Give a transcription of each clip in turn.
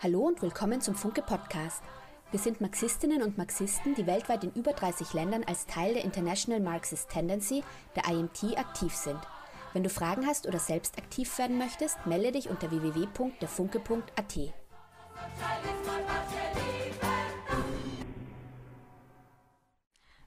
Hallo und willkommen zum Funke Podcast. Wir sind Marxistinnen und Marxisten, die weltweit in über 30 Ländern als Teil der International Marxist Tendency, der IMT, aktiv sind. Wenn du Fragen hast oder selbst aktiv werden möchtest, melde dich unter www.derfunke.at.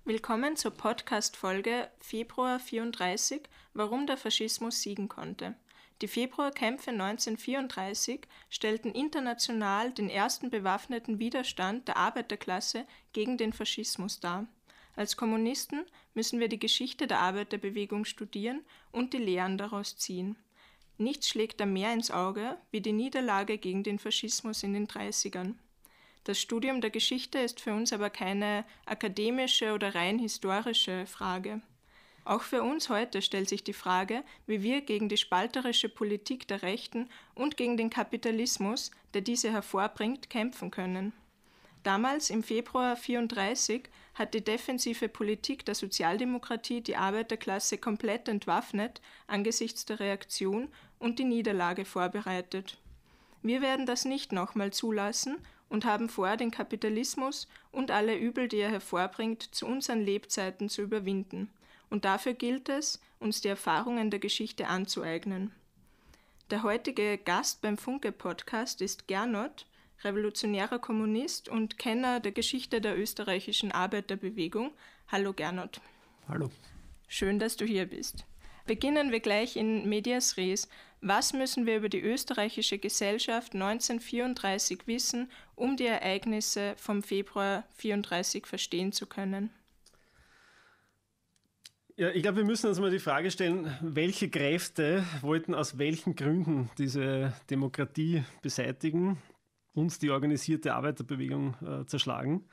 Willkommen zur Podcast-Folge Februar 34, warum der Faschismus siegen konnte. Die Februarkämpfe 1934 stellten international den ersten bewaffneten Widerstand der Arbeiterklasse gegen den Faschismus dar. Als Kommunisten müssen wir die Geschichte der Arbeiterbewegung studieren und die Lehren daraus ziehen. Nichts schlägt da mehr ins Auge wie die Niederlage gegen den Faschismus in den 30ern. Das Studium der Geschichte ist für uns aber keine akademische oder rein historische Frage. Auch für uns heute stellt sich die Frage, wie wir gegen die spalterische Politik der Rechten und gegen den Kapitalismus, der diese hervorbringt, kämpfen können. Damals im Februar 1934 hat die defensive Politik der Sozialdemokratie die Arbeiterklasse komplett entwaffnet angesichts der Reaktion und die Niederlage vorbereitet. Wir werden das nicht nochmal zulassen und haben vor, den Kapitalismus und alle Übel, die er hervorbringt, zu unseren Lebzeiten zu überwinden und dafür gilt es, uns die Erfahrungen der Geschichte anzueignen. Der heutige Gast beim Funke-Podcast ist Gernot, revolutionärer Kommunist und Kenner der Geschichte der österreichischen Arbeiterbewegung. Hallo Gernot. Hallo. Schön, dass du hier bist. Beginnen wir gleich in Medias Res. Was müssen wir über die österreichische Gesellschaft 1934 wissen, um die Ereignisse vom Februar 1934 verstehen zu können? Ja, ich glaube, wir müssen uns mal die Frage stellen, welche Kräfte wollten aus welchen Gründen diese Demokratie beseitigen und die organisierte Arbeiterbewegung äh, zerschlagen?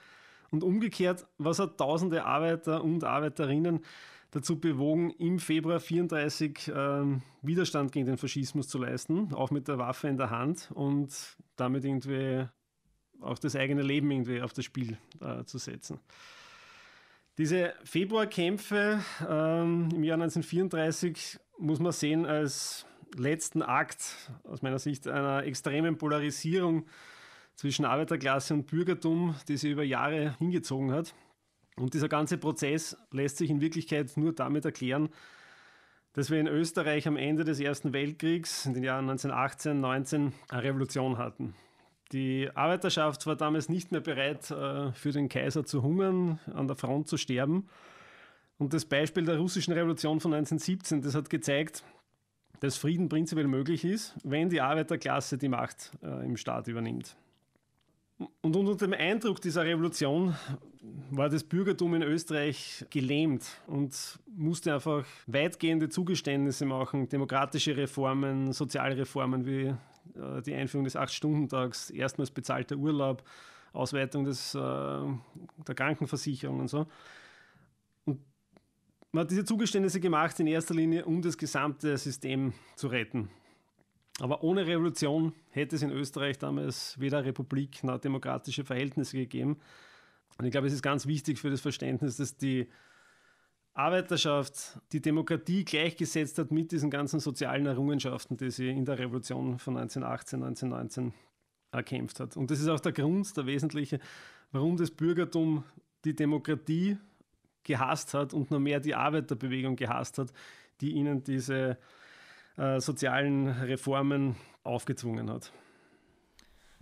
Und umgekehrt, was hat tausende Arbeiter und Arbeiterinnen dazu bewogen, im Februar 34 ähm, Widerstand gegen den Faschismus zu leisten, auch mit der Waffe in der Hand und damit irgendwie auch das eigene Leben irgendwie auf das Spiel äh, zu setzen. Diese Februarkämpfe ähm, im Jahr 1934 muss man sehen als letzten Akt aus meiner Sicht einer extremen Polarisierung zwischen Arbeiterklasse und Bürgertum, die sie über Jahre hingezogen hat. Und dieser ganze Prozess lässt sich in Wirklichkeit nur damit erklären, dass wir in Österreich am Ende des Ersten Weltkriegs in den Jahren 1918, 19 eine Revolution hatten. Die Arbeiterschaft war damals nicht mehr bereit, äh, für den Kaiser zu hungern, an der Front zu sterben. Und das Beispiel der russischen Revolution von 1917, das hat gezeigt, dass Frieden prinzipiell möglich ist, wenn die Arbeiterklasse die Macht äh, im Staat übernimmt. Und unter dem Eindruck dieser Revolution war das Bürgertum in Österreich gelähmt und musste einfach weitgehende Zugeständnisse machen, demokratische Reformen, Sozialreformen wie äh, die Einführung des acht stunden tags erstmals bezahlter Urlaub, Ausweitung des, äh, der Krankenversicherung und so. Und man hat diese Zugeständnisse gemacht in erster Linie, um das gesamte System zu retten. Aber ohne Revolution hätte es in Österreich damals weder Republik noch demokratische Verhältnisse gegeben. Und ich glaube, es ist ganz wichtig für das Verständnis, dass die Arbeiterschaft die Demokratie gleichgesetzt hat mit diesen ganzen sozialen Errungenschaften, die sie in der Revolution von 1918, 1919 erkämpft hat. Und das ist auch der Grund, der wesentliche, warum das Bürgertum die Demokratie gehasst hat und noch mehr die Arbeiterbewegung gehasst hat, die ihnen diese äh, sozialen Reformen aufgezwungen hat.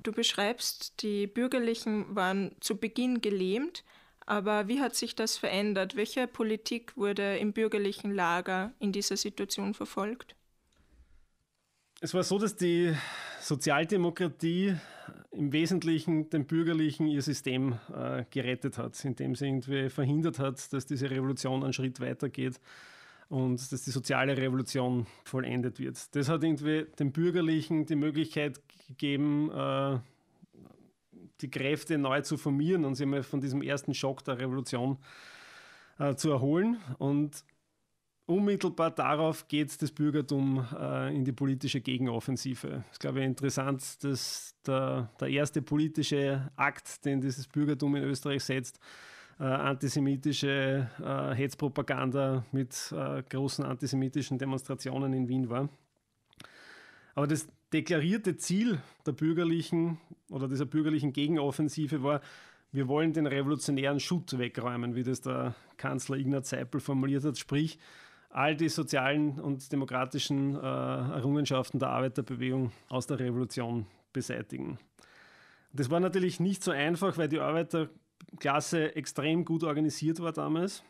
Du beschreibst, die Bürgerlichen waren zu Beginn gelähmt, aber wie hat sich das verändert? Welche Politik wurde im bürgerlichen Lager in dieser Situation verfolgt? Es war so, dass die Sozialdemokratie im Wesentlichen dem Bürgerlichen ihr System äh, gerettet hat, indem sie irgendwie verhindert hat, dass diese Revolution einen Schritt weitergeht und dass die soziale Revolution vollendet wird. Das hat irgendwie dem Bürgerlichen die Möglichkeit gegeben, äh, die Kräfte neu zu formieren und sich mal von diesem ersten Schock der Revolution äh, zu erholen. Und unmittelbar darauf geht das Bürgertum äh, in die politische Gegenoffensive. Es ist, glaube ich, interessant, dass der, der erste politische Akt, den dieses Bürgertum in Österreich setzt, äh, antisemitische äh, Hetzpropaganda mit äh, großen antisemitischen Demonstrationen in Wien war. Aber das deklarierte Ziel der Bürgerlichen oder dieser bürgerlichen Gegenoffensive war, wir wollen den revolutionären Schutt wegräumen, wie das der Kanzler Ignaz Seipel formuliert hat, sprich all die sozialen und demokratischen äh, Errungenschaften der Arbeiterbewegung aus der Revolution beseitigen. Das war natürlich nicht so einfach, weil die Arbeiterklasse extrem gut organisiert war damals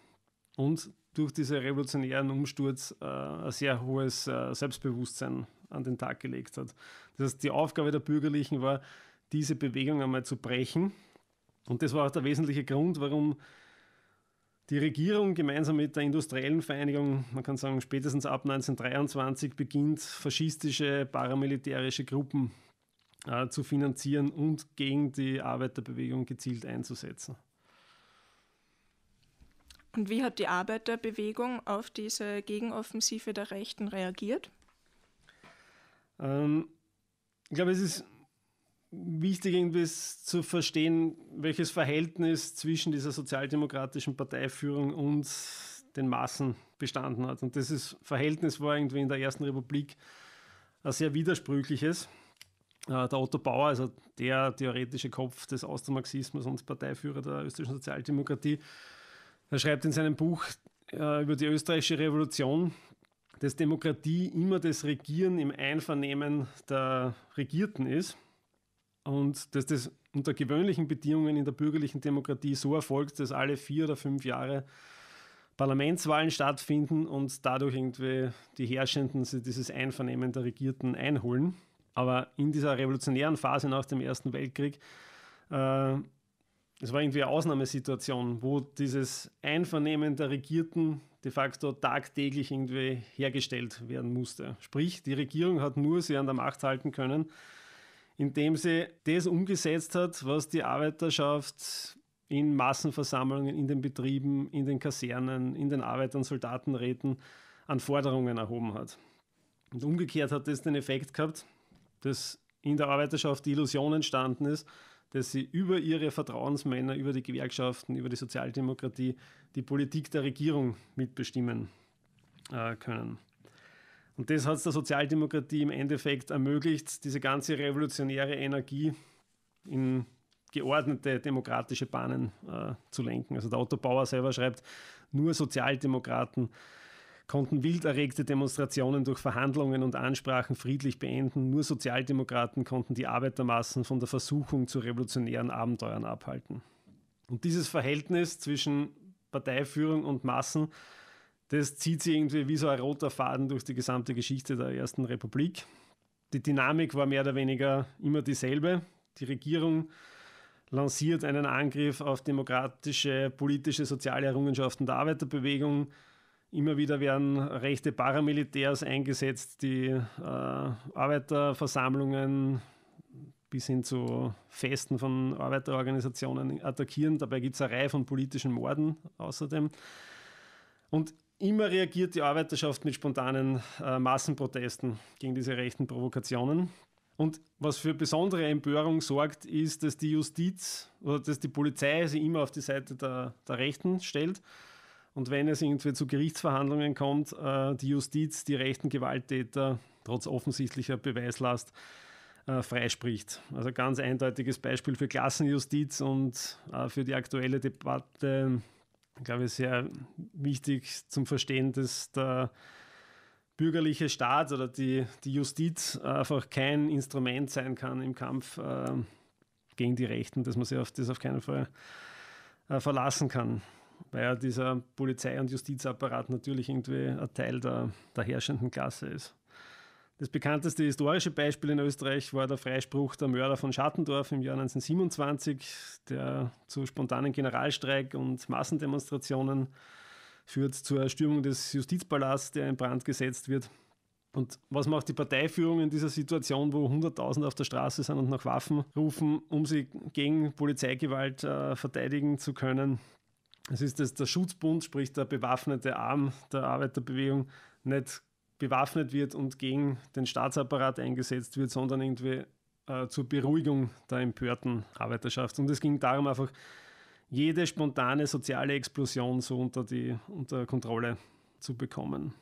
und durch diesen revolutionären Umsturz äh, ein sehr hohes äh, Selbstbewusstsein an den Tag gelegt hat. Das heißt, die Aufgabe der Bürgerlichen war, diese Bewegung einmal zu brechen. Und das war auch der wesentliche Grund, warum die Regierung gemeinsam mit der industriellen Vereinigung, man kann sagen spätestens ab 1923 beginnt, faschistische paramilitärische Gruppen äh, zu finanzieren und gegen die Arbeiterbewegung gezielt einzusetzen. Und wie hat die Arbeiterbewegung auf diese Gegenoffensive der Rechten reagiert? Ähm, ich glaube, es ist wichtig irgendwie ist zu verstehen, welches Verhältnis zwischen dieser sozialdemokratischen Parteiführung und den Massen bestanden hat. Und dieses Verhältnis war irgendwie in der Ersten Republik ein sehr widersprüchliches. Äh, der Otto Bauer, also der theoretische Kopf des Austromarxismus und Parteiführer der österreichischen Sozialdemokratie, er schreibt in seinem Buch äh, über die österreichische Revolution, dass Demokratie immer das Regieren im Einvernehmen der Regierten ist und dass das unter gewöhnlichen Bedingungen in der bürgerlichen Demokratie so erfolgt, dass alle vier oder fünf Jahre Parlamentswahlen stattfinden und dadurch irgendwie die Herrschenden dieses Einvernehmen der Regierten einholen. Aber in dieser revolutionären Phase nach dem Ersten Weltkrieg, äh, war irgendwie eine Ausnahmesituation, wo dieses Einvernehmen der Regierten de facto tagtäglich irgendwie hergestellt werden musste. Sprich, die Regierung hat nur sie an der Macht halten können, indem sie das umgesetzt hat, was die Arbeiterschaft in Massenversammlungen, in den Betrieben, in den Kasernen, in den Arbeitern, Soldatenräten an Forderungen erhoben hat. Und umgekehrt hat das den Effekt gehabt, dass in der Arbeiterschaft die Illusion entstanden ist, dass sie über ihre Vertrauensmänner, über die Gewerkschaften, über die Sozialdemokratie die Politik der Regierung mitbestimmen äh, können. Und das hat es der Sozialdemokratie im Endeffekt ermöglicht, diese ganze revolutionäre Energie in geordnete demokratische Bahnen äh, zu lenken. Also der Otto Bauer selber schreibt, nur Sozialdemokraten konnten wild erregte Demonstrationen durch Verhandlungen und Ansprachen friedlich beenden. Nur Sozialdemokraten konnten die Arbeitermassen von der Versuchung zu revolutionären Abenteuern abhalten. Und dieses Verhältnis zwischen Parteiführung und Massen das zieht sich irgendwie wie so ein roter Faden durch die gesamte Geschichte der Ersten Republik. Die Dynamik war mehr oder weniger immer dieselbe. Die Regierung lanciert einen Angriff auf demokratische, politische, soziale Errungenschaften der Arbeiterbewegung. Immer wieder werden rechte Paramilitärs eingesetzt, die äh, Arbeiterversammlungen bis hin zu Festen von Arbeiterorganisationen attackieren. Dabei gibt es eine Reihe von politischen Morden außerdem. Und Immer reagiert die Arbeiterschaft mit spontanen äh, Massenprotesten gegen diese rechten Provokationen. Und was für besondere Empörung sorgt, ist, dass die Justiz oder dass die Polizei sich immer auf die Seite der, der Rechten stellt. Und wenn es irgendwie zu Gerichtsverhandlungen kommt, äh, die Justiz die rechten Gewalttäter trotz offensichtlicher Beweislast äh, freispricht. Also ganz eindeutiges Beispiel für Klassenjustiz und äh, für die aktuelle Debatte glaube ich, sehr wichtig zum Verstehen, dass der bürgerliche Staat oder die, die Justiz einfach kein Instrument sein kann im Kampf äh, gegen die Rechten, dass man sich auf das auf keinen Fall äh, verlassen kann. Weil ja dieser Polizei- und Justizapparat natürlich irgendwie ein Teil der, der herrschenden Klasse ist. Das bekannteste historische Beispiel in Österreich war der Freispruch der Mörder von Schattendorf im Jahr 1927, der zu spontanen Generalstreik und Massendemonstrationen führt, zur Erstürmung des Justizpalasts, der in Brand gesetzt wird. Und was macht die Parteiführung in dieser Situation, wo Hunderttausende auf der Straße sind und nach Waffen rufen, um sie gegen Polizeigewalt äh, verteidigen zu können? Es ist, dass der Schutzbund, sprich der bewaffnete Arm der Arbeiterbewegung, nicht bewaffnet wird und gegen den Staatsapparat eingesetzt wird, sondern irgendwie äh, zur Beruhigung der empörten Arbeiterschaft. Und es ging darum, einfach jede spontane soziale Explosion so unter, die, unter Kontrolle zu bekommen.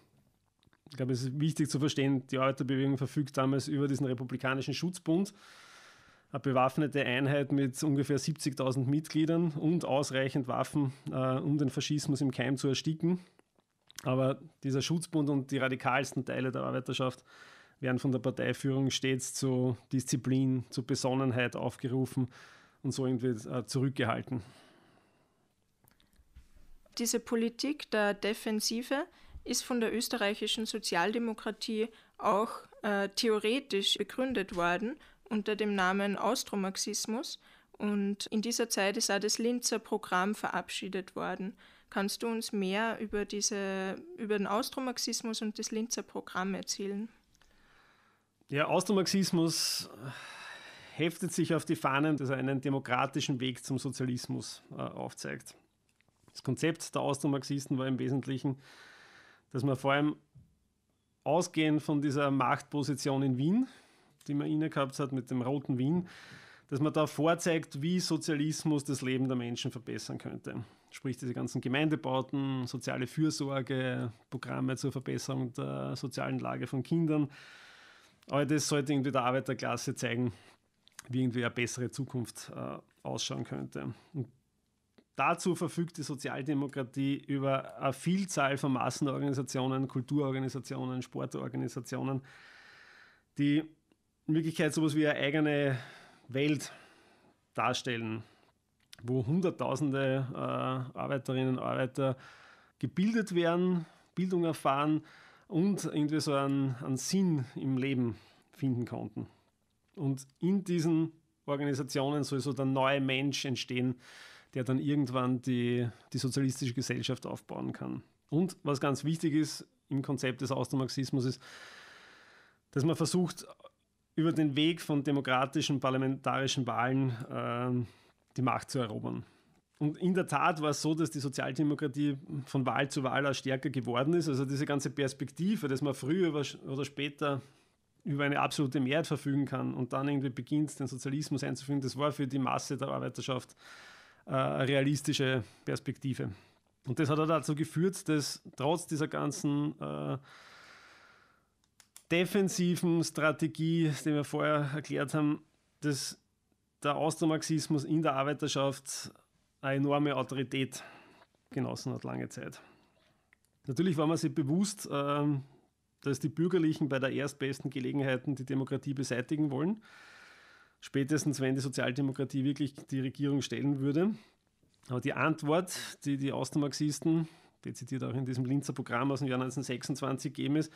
Ich glaube, es ist wichtig zu verstehen, die Arbeiterbewegung verfügt damals über diesen republikanischen Schutzbund, eine bewaffnete Einheit mit ungefähr 70.000 Mitgliedern und ausreichend Waffen, äh, um den Faschismus im Keim zu ersticken. Aber dieser Schutzbund und die radikalsten Teile der Arbeiterschaft werden von der Parteiführung stets zu Disziplin, zu Besonnenheit aufgerufen und so irgendwie äh, zurückgehalten. Diese Politik der Defensive ist von der österreichischen Sozialdemokratie auch äh, theoretisch begründet worden unter dem Namen Austromarxismus. Und in dieser Zeit ist auch das Linzer Programm verabschiedet worden. Kannst du uns mehr über, diese, über den Austromaxismus und das Linzer Programm erzählen? Der Austromaxismus äh, heftet sich auf die Fahnen, dass er einen demokratischen Weg zum Sozialismus äh, aufzeigt. Das Konzept der Austromarxisten war im Wesentlichen, dass man vor allem ausgehend von dieser Machtposition in Wien, die man inne gehabt hat mit dem roten Wien, dass man da vorzeigt, wie Sozialismus das Leben der Menschen verbessern könnte. Sprich, diese ganzen Gemeindebauten, soziale Fürsorge, Programme zur Verbesserung der sozialen Lage von Kindern. Aber das sollte irgendwie der Arbeiterklasse zeigen, wie irgendwie eine bessere Zukunft äh, ausschauen könnte. Und dazu verfügt die Sozialdemokratie über eine Vielzahl von Massenorganisationen, Kulturorganisationen, Sportorganisationen, die in Wirklichkeit sowas wie eine eigene Welt darstellen, wo Hunderttausende äh, Arbeiterinnen und Arbeiter gebildet werden, Bildung erfahren und irgendwie so einen, einen Sinn im Leben finden konnten. Und in diesen Organisationen soll so der neue Mensch entstehen, der dann irgendwann die, die sozialistische Gesellschaft aufbauen kann. Und was ganz wichtig ist im Konzept des Austromarxismus ist, dass man versucht, über den Weg von demokratischen parlamentarischen Wahlen ähm, die Macht zu erobern. Und in der Tat war es so, dass die Sozialdemokratie von Wahl zu Wahl auch stärker geworden ist. Also diese ganze Perspektive, dass man früher oder später über eine absolute Mehrheit verfügen kann und dann irgendwie beginnt, den Sozialismus einzuführen, das war für die Masse der Arbeiterschaft äh, eine realistische Perspektive. Und das hat auch dazu geführt, dass trotz dieser ganzen äh, defensiven Strategie, die wir vorher erklärt haben, dass der Austromarxismus in der Arbeiterschaft eine enorme Autorität genossen hat lange Zeit. Natürlich war man sich bewusst, ähm, dass die Bürgerlichen bei der erstbesten Gelegenheit die Demokratie beseitigen wollen. Spätestens, wenn die Sozialdemokratie wirklich die Regierung stellen würde. Aber die Antwort, die die Austromarxisten, dezidiert auch in diesem Linzer Programm aus dem Jahr 1926 gegeben ist,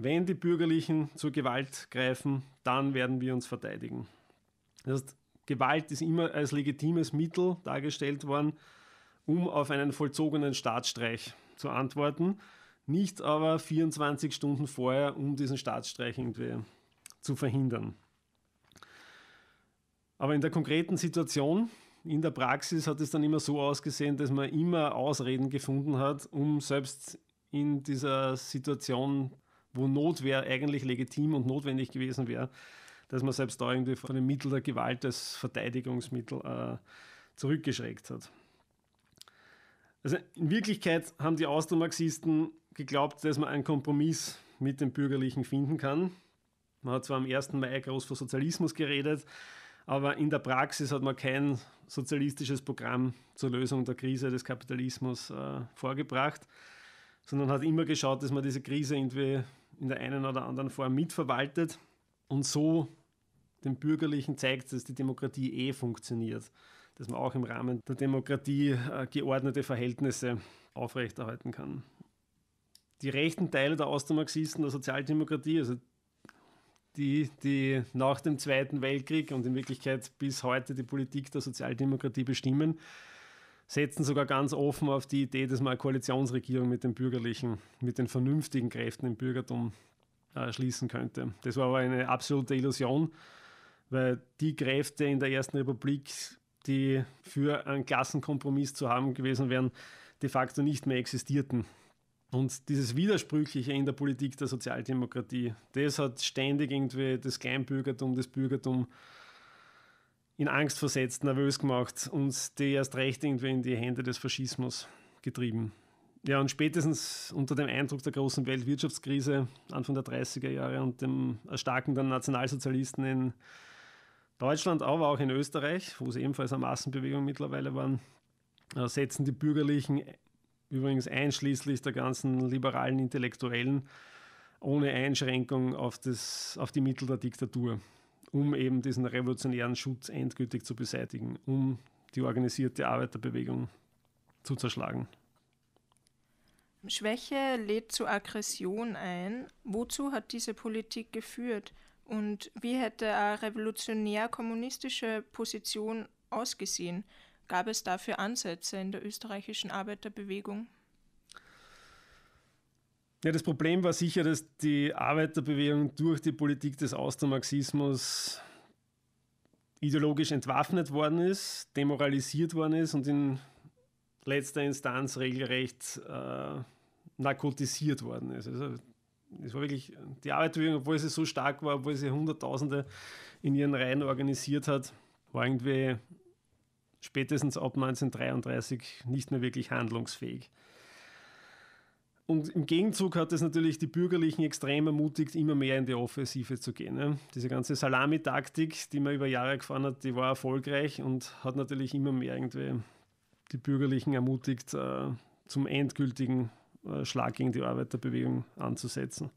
wenn die Bürgerlichen zur Gewalt greifen, dann werden wir uns verteidigen. Das heißt, Gewalt ist immer als legitimes Mittel dargestellt worden, um auf einen vollzogenen Staatsstreich zu antworten, nicht aber 24 Stunden vorher, um diesen Staatsstreich irgendwie zu verhindern. Aber in der konkreten Situation, in der Praxis hat es dann immer so ausgesehen, dass man immer Ausreden gefunden hat, um selbst in dieser Situation wo Notwehr eigentlich legitim und notwendig gewesen wäre, dass man selbst da irgendwie von dem Mittel der Gewalt als Verteidigungsmittel äh, zurückgeschreckt hat. Also in Wirklichkeit haben die Austromarxisten geglaubt, dass man einen Kompromiss mit den Bürgerlichen finden kann. Man hat zwar am 1. Mai groß vor Sozialismus geredet, aber in der Praxis hat man kein sozialistisches Programm zur Lösung der Krise des Kapitalismus äh, vorgebracht sondern hat immer geschaut, dass man diese Krise irgendwie in der einen oder anderen Form mitverwaltet und so den Bürgerlichen zeigt, dass die Demokratie eh funktioniert, dass man auch im Rahmen der Demokratie äh, geordnete Verhältnisse aufrechterhalten kann. Die rechten Teile der Ostmarxisten der Sozialdemokratie, also die, die nach dem Zweiten Weltkrieg und in Wirklichkeit bis heute die Politik der Sozialdemokratie bestimmen, setzen sogar ganz offen auf die Idee, dass man eine Koalitionsregierung mit den bürgerlichen, mit den vernünftigen Kräften im Bürgertum äh, schließen könnte. Das war aber eine absolute Illusion, weil die Kräfte in der Ersten Republik, die für einen Klassenkompromiss zu haben gewesen wären, de facto nicht mehr existierten. Und dieses Widersprüchliche in der Politik der Sozialdemokratie, das hat ständig irgendwie das Kleinbürgertum, das Bürgertum in Angst versetzt, nervös gemacht und die erst recht irgendwie in die Hände des Faschismus getrieben. Ja, und spätestens unter dem Eindruck der großen Weltwirtschaftskrise Anfang der 30er Jahre und dem Erstarken der Nationalsozialisten in Deutschland, aber auch in Österreich, wo es ebenfalls eine Massenbewegung mittlerweile waren, äh, setzen die Bürgerlichen, übrigens einschließlich der ganzen liberalen Intellektuellen, ohne Einschränkung auf, das, auf die Mittel der Diktatur um eben diesen revolutionären Schutz endgültig zu beseitigen, um die organisierte Arbeiterbewegung zu zerschlagen. Schwäche lädt zu Aggression ein. Wozu hat diese Politik geführt? Und wie hätte eine revolutionär-kommunistische Position ausgesehen? Gab es dafür Ansätze in der österreichischen Arbeiterbewegung? Ja, das Problem war sicher, dass die Arbeiterbewegung durch die Politik des Austermarxismus ideologisch entwaffnet worden ist, demoralisiert worden ist und in letzter Instanz regelrecht äh, narkotisiert worden ist. Also, es war wirklich die Arbeiterbewegung, obwohl sie so stark war, obwohl sie Hunderttausende in ihren Reihen organisiert hat, war irgendwie spätestens ab 1933 nicht mehr wirklich handlungsfähig. Und im Gegenzug hat es natürlich die Bürgerlichen extrem ermutigt, immer mehr in die Offensive zu gehen. Ne? Diese ganze Salamitaktik, die man über Jahre gefahren hat, die war erfolgreich und hat natürlich immer mehr irgendwie die Bürgerlichen ermutigt, äh, zum endgültigen äh, Schlag gegen die Arbeiterbewegung anzusetzen.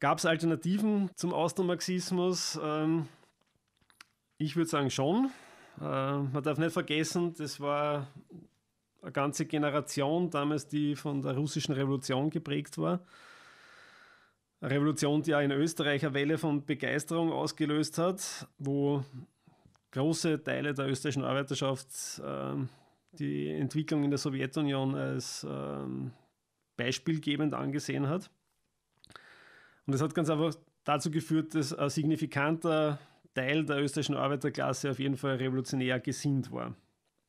Gab es Alternativen zum Austromarxismus? Ähm, ich würde sagen schon. Äh, man darf nicht vergessen, das war eine ganze Generation damals, die von der russischen Revolution geprägt war. Eine Revolution, die auch in Österreich eine Welle von Begeisterung ausgelöst hat, wo große Teile der österreichischen Arbeiterschaft äh, die Entwicklung in der Sowjetunion als äh, beispielgebend angesehen hat. Und das hat ganz einfach dazu geführt, dass ein signifikanter Teil der österreichischen Arbeiterklasse auf jeden Fall revolutionär gesinnt war.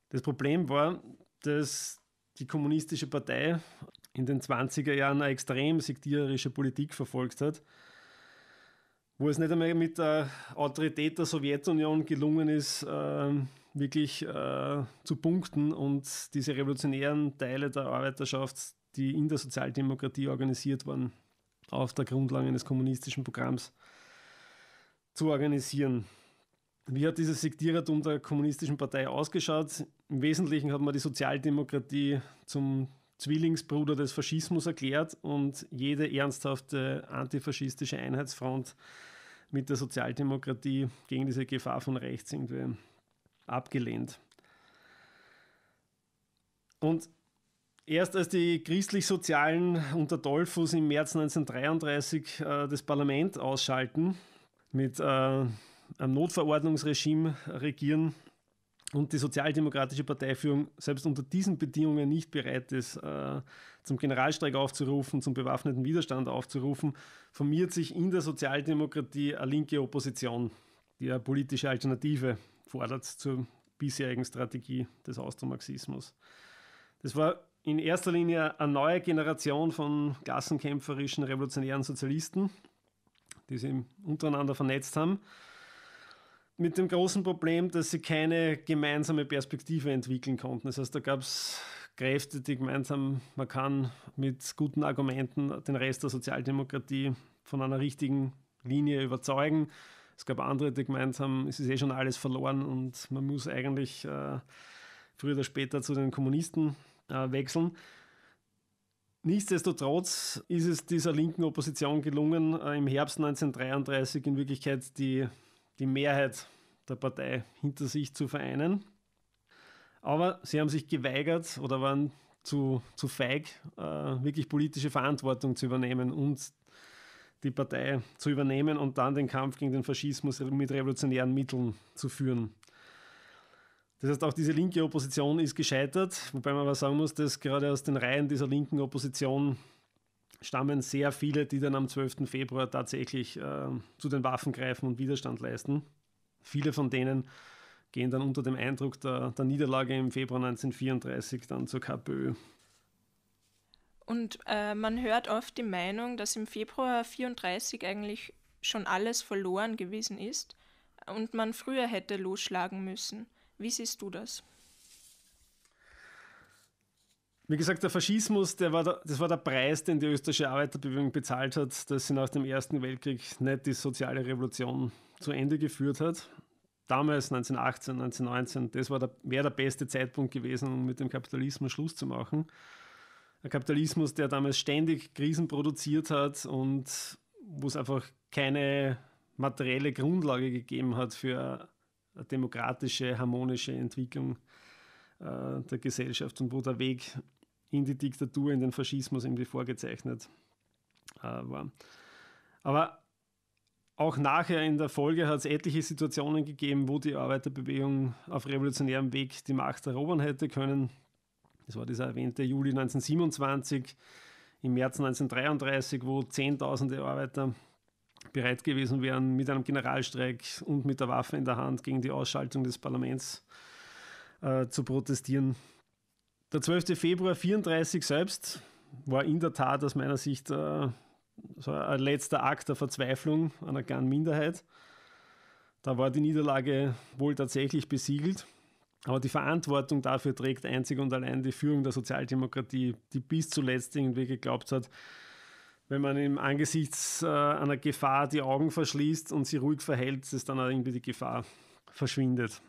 Das Problem war, dass die Kommunistische Partei in den 20er Jahren eine extrem sektiererische Politik verfolgt hat, wo es nicht einmal mit der Autorität der Sowjetunion gelungen ist, äh, wirklich äh, zu punkten und diese revolutionären Teile der Arbeiterschaft, die in der Sozialdemokratie organisiert waren, auf der Grundlage eines kommunistischen Programms zu organisieren. Wie hat dieses Sektierertum der Kommunistischen Partei ausgeschaut? Im Wesentlichen hat man die Sozialdemokratie zum Zwillingsbruder des Faschismus erklärt und jede ernsthafte antifaschistische Einheitsfront mit der Sozialdemokratie gegen diese Gefahr von rechts irgendwie abgelehnt. Und erst als die christlich-sozialen unter Dollfuss im März 1933 äh, das Parlament ausschalten, mit äh, einem Notverordnungsregime regieren, und die sozialdemokratische Parteiführung selbst unter diesen Bedingungen nicht bereit ist, äh, zum Generalstreik aufzurufen, zum bewaffneten Widerstand aufzurufen, formiert sich in der Sozialdemokratie eine linke Opposition, die eine politische Alternative fordert zur bisherigen Strategie des Austromarxismus. Das war in erster Linie eine neue Generation von gassenkämpferischen revolutionären Sozialisten, die sich untereinander vernetzt haben mit dem großen Problem, dass sie keine gemeinsame Perspektive entwickeln konnten. Das heißt, da gab es Kräfte, die gemeinsam, man kann mit guten Argumenten den Rest der Sozialdemokratie von einer richtigen Linie überzeugen. Es gab andere, die gemeinsam, es ist eh schon alles verloren und man muss eigentlich äh, früher oder später zu den Kommunisten äh, wechseln. Nichtsdestotrotz ist es dieser linken Opposition gelungen, äh, im Herbst 1933 in Wirklichkeit die die Mehrheit der Partei hinter sich zu vereinen. Aber sie haben sich geweigert oder waren zu, zu feig, äh, wirklich politische Verantwortung zu übernehmen und die Partei zu übernehmen und dann den Kampf gegen den Faschismus mit revolutionären Mitteln zu führen. Das heißt, auch diese linke Opposition ist gescheitert, wobei man aber sagen muss, dass gerade aus den Reihen dieser linken Opposition stammen sehr viele, die dann am 12. Februar tatsächlich äh, zu den Waffen greifen und Widerstand leisten. Viele von denen gehen dann unter dem Eindruck der, der Niederlage im Februar 1934 dann zur KPÖ. Und äh, man hört oft die Meinung, dass im Februar 1934 eigentlich schon alles verloren gewesen ist und man früher hätte losschlagen müssen. Wie siehst du das? Wie gesagt, der Faschismus, der war der, das war der Preis, den die österreichische Arbeiterbewegung bezahlt hat, dass sie nach dem Ersten Weltkrieg nicht die soziale Revolution zu Ende geführt hat. Damals, 1918, 1919, das war der, wäre der beste Zeitpunkt gewesen, um mit dem Kapitalismus Schluss zu machen. Ein Kapitalismus, der damals ständig Krisen produziert hat und wo es einfach keine materielle Grundlage gegeben hat für eine demokratische, harmonische Entwicklung äh, der Gesellschaft und wo der Weg in die Diktatur, in den Faschismus irgendwie vorgezeichnet äh, war. Aber auch nachher in der Folge hat es etliche Situationen gegeben, wo die Arbeiterbewegung auf revolutionärem Weg die Macht erobern hätte können. Das war dieser erwähnte Juli 1927, im März 1933, wo Zehntausende Arbeiter bereit gewesen wären, mit einem Generalstreik und mit der Waffe in der Hand gegen die Ausschaltung des Parlaments äh, zu protestieren. Der 12. Februar 34 selbst war in der Tat aus meiner Sicht äh, so ein letzter Akt der Verzweiflung einer kleinen Minderheit. Da war die Niederlage wohl tatsächlich besiegelt. Aber die Verantwortung dafür trägt einzig und allein die Führung der Sozialdemokratie, die bis zuletzt irgendwie geglaubt hat, wenn man im angesichts äh, einer Gefahr die Augen verschließt und sie ruhig verhält, dass dann irgendwie die Gefahr verschwindet.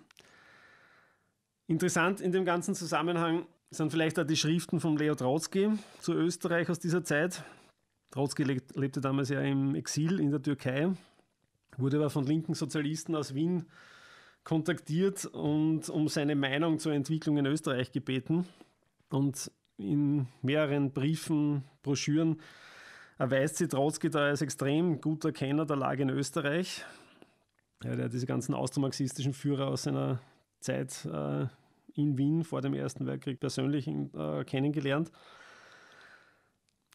Interessant in dem ganzen Zusammenhang sind vielleicht auch die Schriften von Leo Trotzki zu Österreich aus dieser Zeit. Trotzki lebte damals ja im Exil in der Türkei, wurde aber von linken Sozialisten aus Wien kontaktiert und um seine Meinung zur Entwicklung in Österreich gebeten. Und in mehreren Briefen, Broschüren erweist sich Trotzki da als extrem guter Kenner der Lage in Österreich. Er hat ja diese ganzen austromarxistischen Führer aus seiner Zeit äh, in Wien vor dem Ersten Weltkrieg persönlich äh, kennengelernt.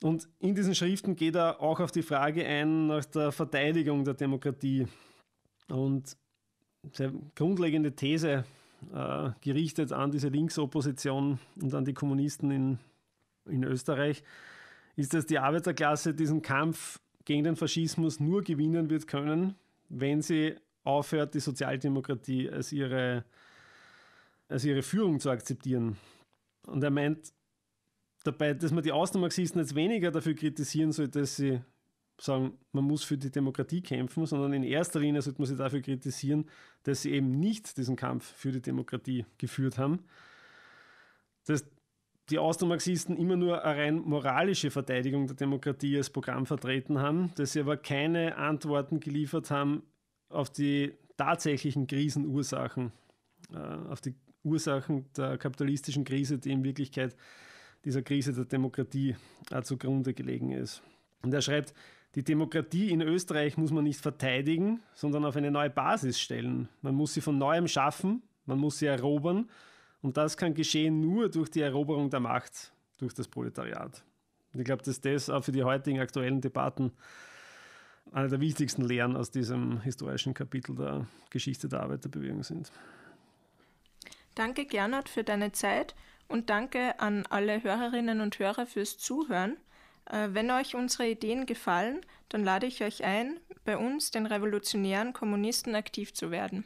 Und in diesen Schriften geht er auch auf die Frage ein nach der Verteidigung der Demokratie. Und die grundlegende These, äh, gerichtet an diese Linksopposition und an die Kommunisten in, in Österreich, ist, dass die Arbeiterklasse diesen Kampf gegen den Faschismus nur gewinnen wird können, wenn sie aufhört, die Sozialdemokratie als ihre also ihre Führung zu akzeptieren. Und er meint dabei, dass man die Außenmarxisten jetzt weniger dafür kritisieren sollte, dass sie sagen, man muss für die Demokratie kämpfen, sondern in erster Linie sollte man sie dafür kritisieren, dass sie eben nicht diesen Kampf für die Demokratie geführt haben. Dass die Austromarxisten immer nur eine rein moralische Verteidigung der Demokratie als Programm vertreten haben, dass sie aber keine Antworten geliefert haben auf die tatsächlichen Krisenursachen äh, auf die Ursachen der kapitalistischen Krise, die in Wirklichkeit dieser Krise der Demokratie zugrunde gelegen ist. Und er schreibt, die Demokratie in Österreich muss man nicht verteidigen, sondern auf eine neue Basis stellen. Man muss sie von neuem schaffen, man muss sie erobern. Und das kann geschehen nur durch die Eroberung der Macht, durch das Proletariat. ich glaube, dass das auch für die heutigen aktuellen Debatten eine der wichtigsten Lehren aus diesem historischen Kapitel der Geschichte der Arbeiterbewegung sind. Danke, Gernot, für deine Zeit und danke an alle Hörerinnen und Hörer fürs Zuhören. Äh, wenn euch unsere Ideen gefallen, dann lade ich euch ein, bei uns, den revolutionären Kommunisten, aktiv zu werden.